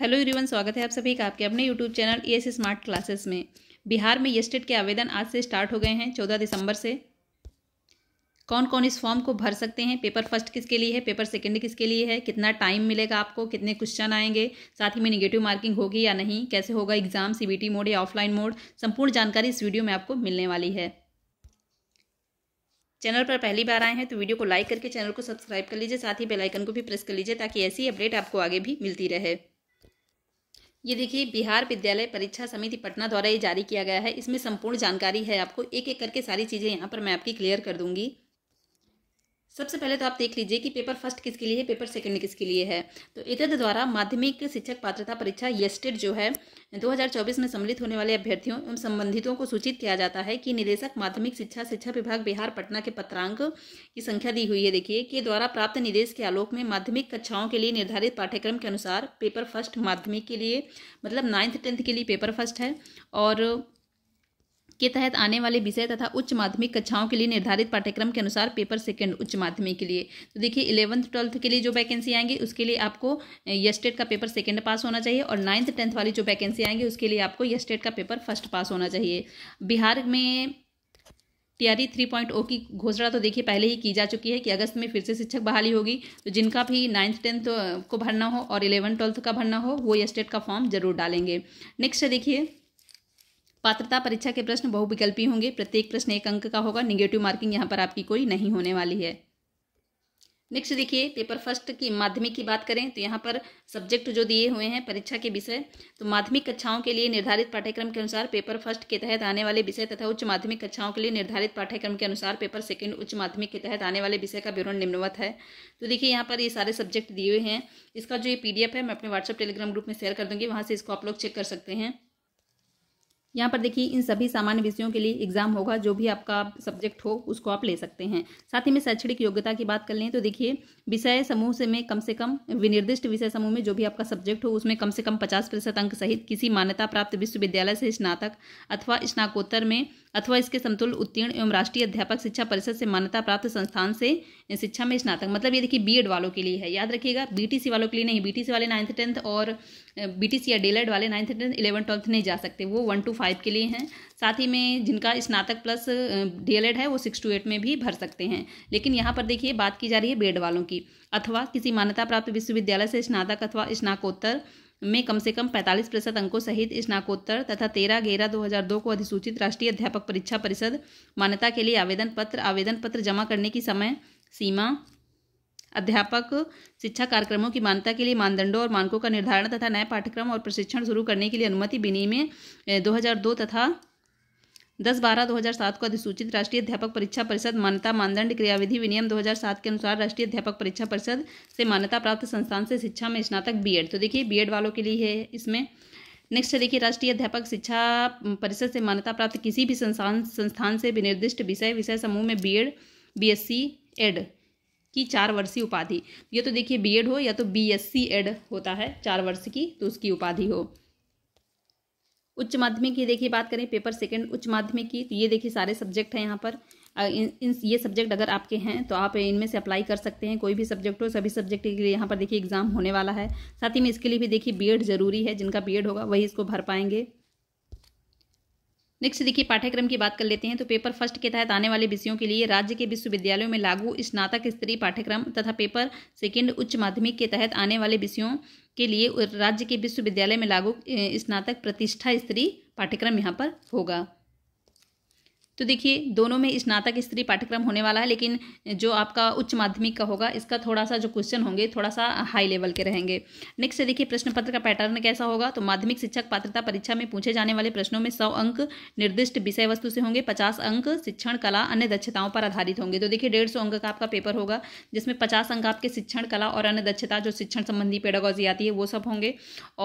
hello everyone स्वागत है आप सभी का आपके अपने YouTube channel E S smart classes में बिहार में येस्टेट के आवेदन आज से स्टार्ट हो गए हैं चौदह दिसंबर से कौन कौन इस फॉर्म को भर सकते हैं पेपर फर्स्ट किसके लिए है पेपर सेकंड किसके लिए है कितना टाइम मिलेगा आपको कितने क्वेश्चन आएंगे साथ ही में निगेटिव मार्किंग होगी या नहीं कैसे होगा एग्जाम सी मोड या ऑफलाइन मोड संपूर्ण जानकारी इस वीडियो में आपको मिलने वाली है चैनल पर पहली बार आए हैं तो वीडियो को लाइक करके चैनल को सब्सक्राइब कर लीजिए साथ ही बेलाइकन को भी प्रेस कर लीजिए ताकि ऐसी अपडेट आपको आगे भी मिलती रहे ये देखिए बिहार विद्यालय परीक्षा समिति पटना द्वारा ये जारी किया गया है इसमें संपूर्ण जानकारी है आपको एक एक करके सारी चीज़ें यहाँ पर मैं आपकी क्लियर कर दूंगी सबसे पहले तो आप देख लीजिए कि पेपर फर्स्ट किसके लिए है पेपर सेकंड किसके लिए है तो इतर द्वारा माध्यमिक शिक्षक पात्रता परीक्षा येस्टेड जो है 2024 में सम्मिलित होने वाले अभ्यर्थियों एवं संबंधितों को सूचित किया जाता है कि निदेशक माध्यमिक शिक्षा शिक्षा विभाग बिहार पटना के पत्रांक की संख्या दी हुई है देखिए के द्वारा प्राप्त निदेश के आलोक में माध्यमिक कक्षाओं के लिए निर्धारित पाठ्यक्रम के अनुसार पेपर फर्स्ट माध्यमिक के लिए मतलब नाइन्थ टेंथ के लिए पेपर फर्स्ट है और के तहत आने वाले विषय तथा उच्च माध्यमिक कक्षाओं के लिए निर्धारित पाठ्यक्रम के अनुसार पेपर सेकेंड उच्च माध्यमिक के लिए तो देखिए इलेवंथ ट्वेल्थ के लिए जो वैकेंसी आएंगी उसके लिए आपको यस्टेट का पेपर सेकेंड पास होना चाहिए और नाइन्थ टेंथ वाली जो वैकेंसी आएंगी उसके लिए आपको यस्टेट का पेपर फर्स्ट पास होना चाहिए बिहार में टीआरई थ्री पॉइंट ओ की घोषणा तो देखिए पहले ही की जा चुकी है कि अगस्त में फिर से शिक्षक बहाली होगी तो जिनका भी नाइन्थ टेंथ को भरना हो और इलेवन ट्वेल्थ का भरना हो वो स्टेट का फॉर्म जरूर डालेंगे नेक्स्ट देखिए पात्रता परीक्षा के प्रश्न बहुविकल्पी होंगे प्रत्येक प्रश्न एक अंक का होगा निगेटिव मार्किंग यहाँ पर आपकी कोई नहीं होने वाली है नेक्स्ट देखिए पेपर फर्स्ट की माध्यमिक की बात करें तो यहाँ पर सब्जेक्ट जो दिए हुए हैं परीक्षा के विषय तो माध्यमिक कक्षाओं के लिए निर्धारित पाठ्यक्रम के अनुसार पेपर फर्स्ट के तहत आने वाले विषय तथा उच्च माध्यमिक कक्षाओं के लिए निर्धारित पाठ्यक्रम के अनुसार पेपर सेकंड उच्च माध्यमिक के तहत आने वाले विषय का विवरण निम्नवत है तो देखिए यहाँ पर ये सारे सब्जेक्ट दिए हुए हैं इसका जो ये पी है मैं अपने व्हाट्सअप टेलीग्राम ग्रुप में शेयर कर दूंगी वहाँ से इसको आप लोग चेक कर सकते हैं यहाँ पर देखिए इन सभी सामान्य विषयों के लिए एग्जाम होगा जो भी आपका सब्जेक्ट हो उसको आप ले सकते हैं साथ ही में शैक्षणिक योग्यता की बात कर लें तो देखिए विषय समूह से में कम से कम विनिर्दिष्ट विषय समूह में जो भी आपका सब्जेक्ट हो उसमें कम से कम पचास प्रतिशत अंक सहित किसी मान्यता प्राप्त विश्वविद्यालय से स्नातक अथवा स्नाकोत्तर में अथवा इसके समतुल उत्तीर्ण एवं राष्ट्रीय अध्यापक शिक्षा परिषद से मान्यता प्राप्त संस्थान से शिक्षा में स्नातक मतलब ये देखिए बीएड वालों के लिए है याद रखिएगा बीटीसी वालों के लिए नहीं बीटीसी वाले नाइन्थ टेंथ और बीटीसी या डेलेड e वाले नाइन्थ टेंथ इलेवन ट्वेल्थ नहीं जा सकते वो वन टू फाइव फाइव के लिए हैं साथ ही में जिनका स्नातक प्लस डीएलएड है वो सिक्स टू एट में भी भर सकते हैं लेकिन यहाँ पर देखिए बात की जा रही है बेड वालों की अथवा किसी मान्यता प्राप्त विश्वविद्यालय से स्नातक अथवा स्नाकोत्तर में कम से कम 45 प्रतिशत अंकों सहित स्नाकोत्तर तथा तेरह ग्यारह 2002 को अधिसूचित राष्ट्रीय अध्यापक परीक्षा परिषद मान्यता के लिए आवेदन पत्र आवेदन पत्र जमा करने की समय सीमा अध्यापक शिक्षा कार्यक्रमों की मान्यता के लिए मानदंडों और मानकों का निर्धारण तथा नए पाठ्यक्रम और प्रशिक्षण शुरू करने के लिए अनुमति विनिमय दो तथा दस बारह दो हज़ार सात को अधिसूचित राष्ट्रीय अध्यापक परीक्षा परिषद मान्यता मानदंड क्रियाविधि विनियम दो हजार सात के अनुसार राष्ट्रीय अध्यापक परीक्षा परिषद से मान्यता प्राप्त संस्थान से शिक्षा में स्नातक बीएड तो देखिए बीएड वालों के लिए है इसमें नेक्स्ट देखिए राष्ट्रीय अध्यापक शिक्षा परिषद से मान्यता प्राप्त किसी भी संस्थान संस्थान से विनिर्दिष्ट विषय विषय समूह में बीएड बीएससी एड की चार वर्षीय उपाधि ये तो देखिए बीएड हो या तो बीएससी एड होता है चार वर्ष की तो उसकी उपाधि हो उच्च माध्यमिक की देखिए बात करें पेपर सेकंड उच्च माध्यमिक की तो ये देखिए सारे सब्जेक्ट हैं यहाँ पर इन, इन ये सब्जेक्ट अगर आपके हैं तो आप इनमें से अप्लाई कर सकते हैं कोई भी सब्जेक्ट हो सभी सब्जेक्ट के लिए यहाँ पर देखिए एग्जाम होने वाला है साथ ही में इसके लिए भी देखिए बीएड जरूरी है जिनका बीएड होगा वही इसको भर पाएंगे नेक्स्ट देखिए पाठ्यक्रम की बात कर लेते हैं तो पेपर फर्स्ट के तहत आने वाले विषयों के लिए राज्य के विश्वविद्यालयों में लागू स्नातक स्तरीय पाठ्यक्रम तथा पेपर सेकेंड उच्च माध्यमिक के तहत आने वाले विषयों के लिए राज्य के विश्वविद्यालय में लागू स्नातक प्रतिष्ठा स्तरीय पाठ्यक्रम यहाँ पर होगा तो देखिए दोनों में स्नातक स्त्री पाठ्यक्रम होने वाला है लेकिन जो आपका उच्च माध्यमिक का होगा इसका थोड़ा सा जो क्वेश्चन होंगे थोड़ा सा हाई लेवल के रहेंगे नेक्स्ट देखिए प्रश्न पत्र का पैटर्न कैसा होगा तो माध्यमिक शिक्षक पात्रता परीक्षा में पूछे जाने वाले प्रश्नों में सौ अंक निर्दिष्ट विषय वस्तु से होंगे पचास अंक शिक्षण कला अन्य दक्षताओं पर आधारित होंगे तो देखिए डेढ़ सौ अंक का आपका पेपर होगा जिसमें पचास अंक आपके शिक्षण कला और अन्य दक्षता जो शिक्षण संबंधी पेडागोजी आती है वो सब होंगे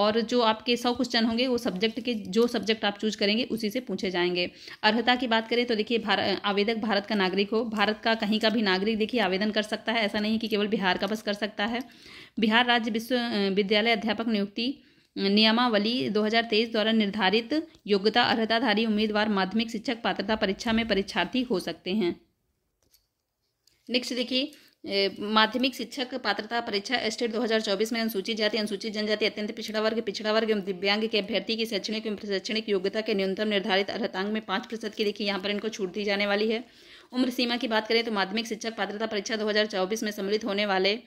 और जो आपके सौ क्वेश्चन होंगे वो सब्जेक्ट के जो सब्जेक्ट आप चूज करेंगे उसी से पूछे जाएंगे अर्हता की बात करें करें तो देखिए भार, आवेदक भारत का नागरिक हो भारत का कहीं का भी नागरिक देखिए आवेदन कर सकता है ऐसा नहीं कि केवल बिहार का बस कर सकता है बिहार राज्य विश्वविद्यालय अध्यापक नियुक्ति नियमावली 2023 द्वारा निर्धारित योग्यता अर्हताधारी उम्मीदवार माध्यमिक शिक्षक पात्रता परीक्षा में परीक्षार्थी हो सकते हैं नेक्स्ट देखिए माध्यमिक शिक्षक पात्रता परीक्षा एस्टेट 2024 में अनुसूचित जाति अनुसूचित जनजाति अत्यंत पिछड़ा वर्ग पिछड़ा वर्ग एवं दिव्यांग के अभ्यर्थी की शैक्षणिक एवं प्रशैक्षणिक योग्यता के न्यूनतम निर्धारित अर्थांग में पाँच प्रतिशत की देखिए यहाँ पर इनको छूट दी जाने वाली है उम्र सीमा की बात करें तो माध्यमिक शिक्षक पात्रता परीक्षा दो में सम्मिलित होने वाले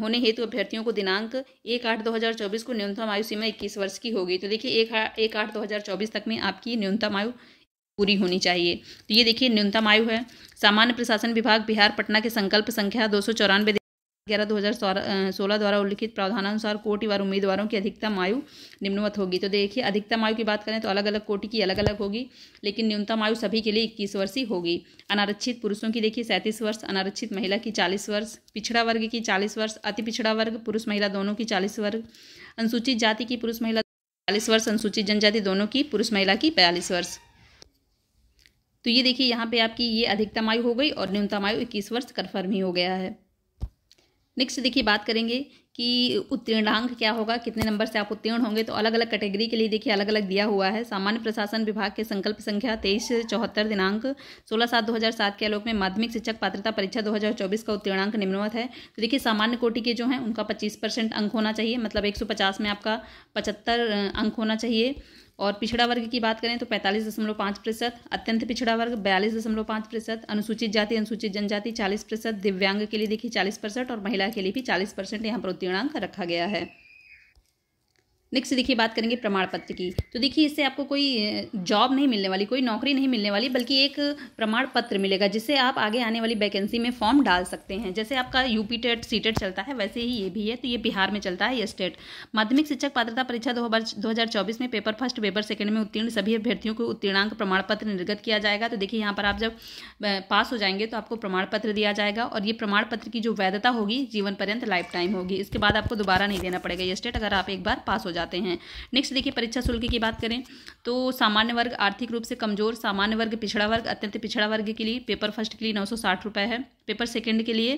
होने हेतु तो अभ्यर्थियों को दिनांक एक आठ दो हज़ार चौबीस को न्यूनतम आयु सीमा इक्कीस वर्ष की होगी तो देखिए एक आठ दो हज़ार चौबीस तक में आपकी न्यूनतम आयु पूरी होनी चाहिए तो ये देखिए न्यूनतम आयु है सामान्य प्रशासन विभाग बिहार पटना के संकल्प संख्या दो सौ चौरानवे ग्यारह दो हज़ार सोलह द्वारा उल्लिखित प्रावधानानुसार कोटि वार उम्मीदवारों की अधिकतम आयु निम्नवत होगी तो देखिए अधिकतम आयु की बात करें तो अलग अलग कोटि की अलग अलग होगी लेकिन न्यूनतम आयु सभी के लिए इक्कीस वर्ष ही होगी अनारक्षित पुरुषों की देखिए सैंतीस वर्ष अनारक्षित महिला की चालीस वर्ष पिछड़ा वर्ग की चालीस वर्ष अति पिछड़ा वर्ग पुरुष महिला दोनों की चालीस वर्ग अनुसूचित जाति की पुरुष महिला चालीस वर्ष अनुसूचित जनजाति दोनों की पुरुष महिला की बयालीस वर्ष तो ये देखिए यहाँ पे आपकी ये अधिकतम आयु हो गई और न्यूनतम आयु इक्कीस वर्ष कन्फर्म ही हो गया है नेक्स्ट देखिए बात करेंगे कि उत्तीर्णांक क्या होगा कितने नंबर से आप उत्तीर्ण होंगे तो अलग अलग कैटेगरी के लिए देखिए अलग अलग दिया हुआ है सामान्य प्रशासन विभाग के संकल्प संख्या तेईस चौहत्तर दिनांक सोलह सात दो हज़ार सात के आलोक में माध्यमिक शिक्षक पात्रता परीक्षा दो हज़ार चौबीस का उत्तीर्णांक निम्नवत है तो देखिए सामान्य कोटि के जो हैं उनका पच्चीस परसेंट अंक होना चाहिए मतलब एक सौ पचास में आपका पचहत्तर अंक होना चाहिए और पिछड़ा वर्ग की बात करें तो पैंतालीस दशमलव पाँच प्रतिशत अत्यंत पिछड़ा वर्ग बयालीस दशमलव पाँच प्रतिशत अनुसूचित जाति अनुसूचित जनजाति चालीस प्रतिशत दिव्यांग के लिए देखिए चालीस परसेंट और महिला के लिए भी चालीस परसेंट यहाँ पर उत्तीर्णांक रखा गया है नेक्स्ट देखिए बात करेंगे प्रमाण पत्र की तो देखिए इससे आपको कोई जॉब नहीं मिलने वाली कोई नौकरी नहीं मिलने वाली बल्कि एक प्रमाण पत्र मिलेगा जिससे आप आगे आने वाली वैकेंसी में फॉर्म डाल सकते हैं जैसे आपका यूपी टेट सी टेट चलता है वैसे ही ये भी है तो ये बिहार में चलता है ये स्टेट माध्यमिक शिक्षक पात्रता परीक्षा दो हज़ार चौबीस में पेपर फर्स्ट पेपर सेकंड में उत्तीर्ण सभी अभ्यर्थियों को उत्तीर्णांक प्रमाण पत्र निर्गत किया जाएगा तो देखिए यहाँ पर आप जब पास हो जाएंगे तो आपको प्रमाण पत्र दिया जाएगा और ये प्रमाण पत्र की जो वैधता होगी जीवन पर्यंत लाइफ टाइम होगी इसके बाद आपको दोबारा नहीं देना पड़ेगा ये स्टेट अगर आप एक बार पास हो जाते जाते हैं नेक्स्ट देखिए परीक्षा शुल्क की बात करें तो सामान्य वर्ग आर्थिक रूप से कमजोर सामान्य वर्ग पिछड़ा वर्ग अत्यंत पिछड़ा वर्ग के लिए पेपर फर्स्ट के लिए नौ सौ है पेपर सेकेंड के लिए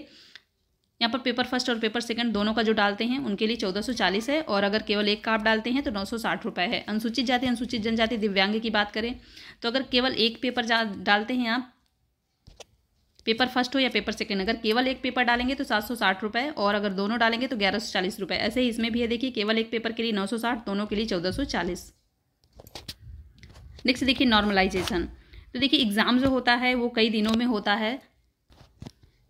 यहाँ पर पेपर फर्स्ट और पेपर सेकंड दोनों का जो डालते हैं उनके लिए 1440 है और अगर केवल एक का आप डालते हैं तो नौ रुपए है अनुसूचित जाति अनुसूचित जनजाति दिव्यांग की बात करें तो अगर केवल एक पेपर डालते हैं आप पेपर फर्स्ट हो या पेपर सेकंड अगर केवल एक पेपर डालेंगे तो सात सौ साठ रुपये और अगर दोनों डालेंगे तो ग्यारह सौ चालीस रुपये ऐसे ही इसमें भी है देखिए केवल एक पेपर के लिए नौ सौ साठ दोनों के लिए चौदह सौ चालीस नेक्स्ट देखिए नॉर्मलाइजेशन तो देखिए एग्ज़ाम जो होता है वो कई दिनों में होता है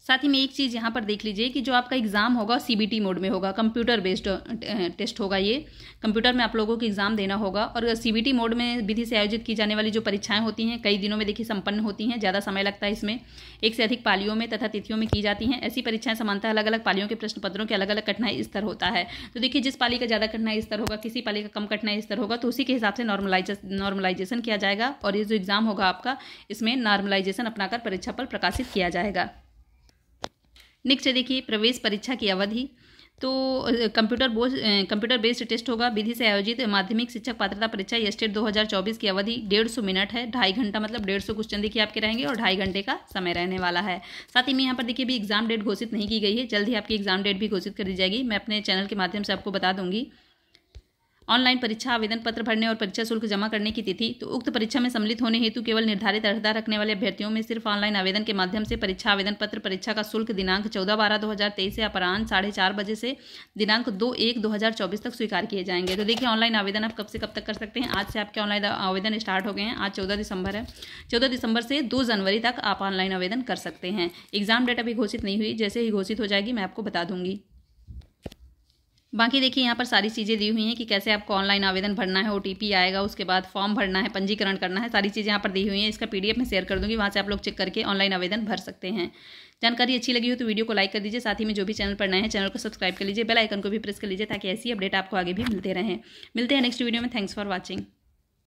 साथ ही में एक चीज़ यहाँ पर देख लीजिए कि जो आपका एग्ज़ाम होगा सीबीटी मोड में होगा कंप्यूटर बेस्ड टेस्ट होगा ये कंप्यूटर में आप लोगों को एग्ज़ाम देना होगा और सीबीटी मोड में विधि से आयोजित की जाने वाली जो परीक्षाएं होती हैं कई दिनों में देखिए संपन्न होती हैं ज़्यादा समय लगता है इसमें एक से अधिक पालियों में तथा तिथियों में की जाती हैं ऐसी परीक्षाएं समानता अलग अलग पालियों के प्रश्न पत्रों के अलग अलग कठिनाई स्तर होता है तो देखिए जिस पाली का ज़्यादा कठिनाई स्तर होगा किसी पाली का कम कठिनाई स्तर होगा तो उसी के हिसाब से नॉर्मलाइज नॉर्मलाइजेशन किया जाएगा और ये जो एग्ज़ाम होगा आपका इसमें नॉर्मलाइजेशन अपनाकर परीक्षा पर प्रकाशित किया जाएगा नेक्स्ट देखिए प्रवेश परीक्षा की अवधि तो computer board computer based test होगा विधि से आयोजित माध्यमिक शिक्षक पात्रता परीक्षा ये स्टेट 2024 की अवधि डेढ़ सौ मिनट है ढाई घंटा मतलब डेढ़ सौ क्वेश्चन देखिए आपके रहेंगे और ढाई घंटे का समय रहने वाला है साथ ही में यहाँ पर देखिए भी एग्जाम डेट घोषित नहीं की गई है जल्द ही आपकी एग्जाम डेट भी घोषित कर दी जाएगी मैं अपने चैनल के माध्यम से आपको बता दूंगी ऑनलाइन परीक्षा आवेदन पत्र भरने और परीक्षा शुल्क जमा करने की तिथि तो उक्त परीक्षा में सम्मिलित होने हेतु केवल निर्धारित अर्हता रखने वाले अभ्यर्थियों में सिर्फ ऑनलाइन आवेदन के माध्यम से परीक्षा आवेदन पत्र परीक्षा का शुल्क दिनांक चौदह बारह दो हज़ार तेईस से अपराह साढ़े चार बजे से दिनांक दो एक दो हज़ार चौबीस तक स्वीकार किए जाएंगे तो देखिए ऑनलाइन आवेदन आप कब से कब तक कर सकते हैं आज से आपके ऑनलाइन आवेदन स्टार्ट हो गए हैं आज चौदह दिसंबर है चौदह दिसंबर से दो जनवरी तक आप ऑनलाइन आवेदन कर सकते हैं एग्जाम डेट अभी घोषित नहीं हुई जैसे ही घोषित हो जाएगी मैं आपको बता दूंगी बाकी देखिए यहाँ पर सारी चीज़ें दी हुई हैं कि कैसे आपको ऑनलाइन आवेदन भरना है ओ आएगा उसके बाद फॉर्म भरना है पंजीकरण करना है सारी चीज़ें यहाँ पर दी हुई हैं इसका पीडीएफ मैं शेयर कर दूँगी वहाँ से आप लोग चेक करके ऑनलाइन आवेदन भर सकते हैं जानकारी अच्छी लगी हो तो वीडियो को लाइक कर दीजिए साथ ही में जो भी चैनल पर नए हैं चैनल को सब्सक्राइब कर लीजिए बेल आइकन को भी प्रेस कर लीजिए ताकि ऐसी अपडेट आपको आगे भी मिलते रहें मिलते हैं नेक्स्ट वीडियो में थैंक्स फॉर वॉचिंग